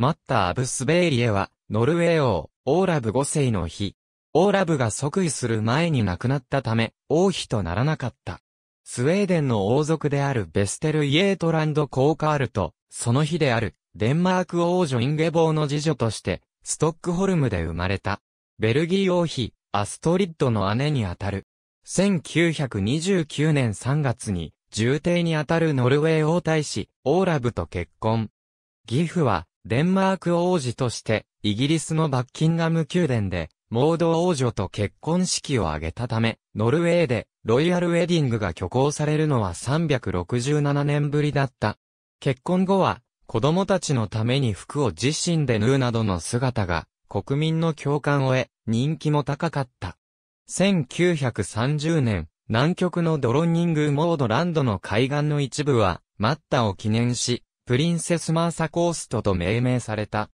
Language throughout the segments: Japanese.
マッタ・アブスベイリエは、ノルウェー王、オーラブ5世の日。オーラブが即位する前に亡くなったため、王妃とならなかった。スウェーデンの王族であるベステル・イエートランド・コーカールと、その日である、デンマーク王女インゲボーの次女として、ストックホルムで生まれた。ベルギー王妃、アストリッドの姉にあたる。1929年3月に、重帝にあたるノルウェー王太子、オーラブと結婚。義父は、デンマーク王子として、イギリスのバッキンガム宮殿で、モード王女と結婚式を挙げたため、ノルウェーで、ロイヤルウェディングが挙行されるのは367年ぶりだった。結婚後は、子供たちのために服を自身で縫うなどの姿が、国民の共感を得、人気も高かった。1930年、南極のドロンニングモードランドの海岸の一部は、マッタを記念し、プリンセスマーサコーストと命名された。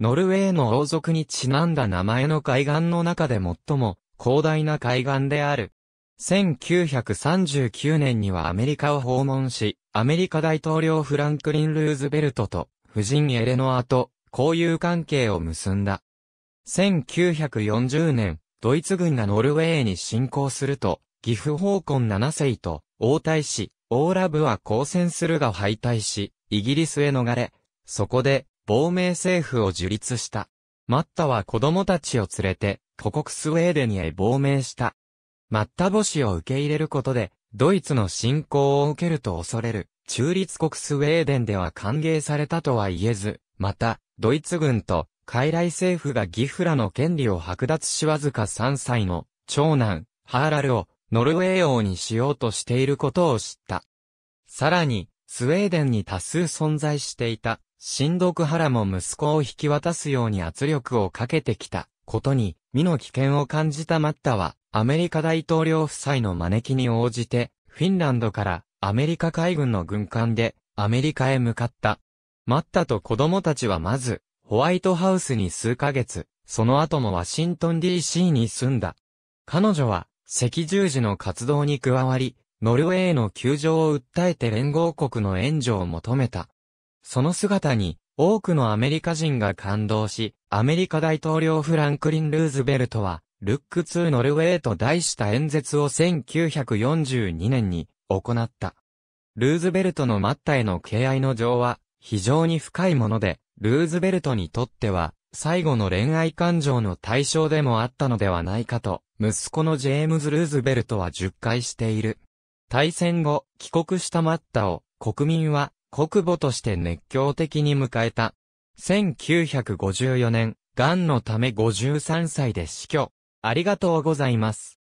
ノルウェーの王族にちなんだ名前の海岸の中で最も広大な海岸である。1939年にはアメリカを訪問し、アメリカ大統領フランクリン・ルーズベルトと夫人エレノアと交友関係を結んだ。1940年、ドイツ軍がノルウェーに侵攻すると、岐阜コン7世と、王太子、オーラブは交戦するが敗退し、イギリスへ逃れ、そこで亡命政府を樹立した。マッタは子供たちを連れて、古国スウェーデンへ亡命した。マッタ母子を受け入れることで、ドイツの侵攻を受けると恐れる、中立国スウェーデンでは歓迎されたとは言えず、また、ドイツ軍と、傀儡政府がギフラの権利を剥奪しわずか3歳の、長男、ハーラルを、ノルウェー王にしようとしていることを知った。さらに、スウェーデンに多数存在していた、新独派も息子を引き渡すように圧力をかけてきたことに、身の危険を感じたマッタは、アメリカ大統領夫妻の招きに応じて、フィンランドからアメリカ海軍の軍艦でアメリカへ向かった。マッタと子供たちはまず、ホワイトハウスに数ヶ月、その後もワシントン DC に住んだ。彼女は、赤十字の活動に加わり、ノルウェーの窮状を訴えて連合国の援助を求めた。その姿に、多くのアメリカ人が感動し、アメリカ大統領フランクリン・ルーズベルトは、ルック2ノルウェーと題した演説を1942年に行った。ルーズベルトのマッタへの敬愛の情は非常に深いもので、ルーズベルトにとっては最後の恋愛感情の対象でもあったのではないかと、息子のジェームズ・ルーズベルトは10回している。大戦後、帰国したマッタを国民は国母として熱狂的に迎えた。1954年、癌のため53歳で死去。ありがとうございます。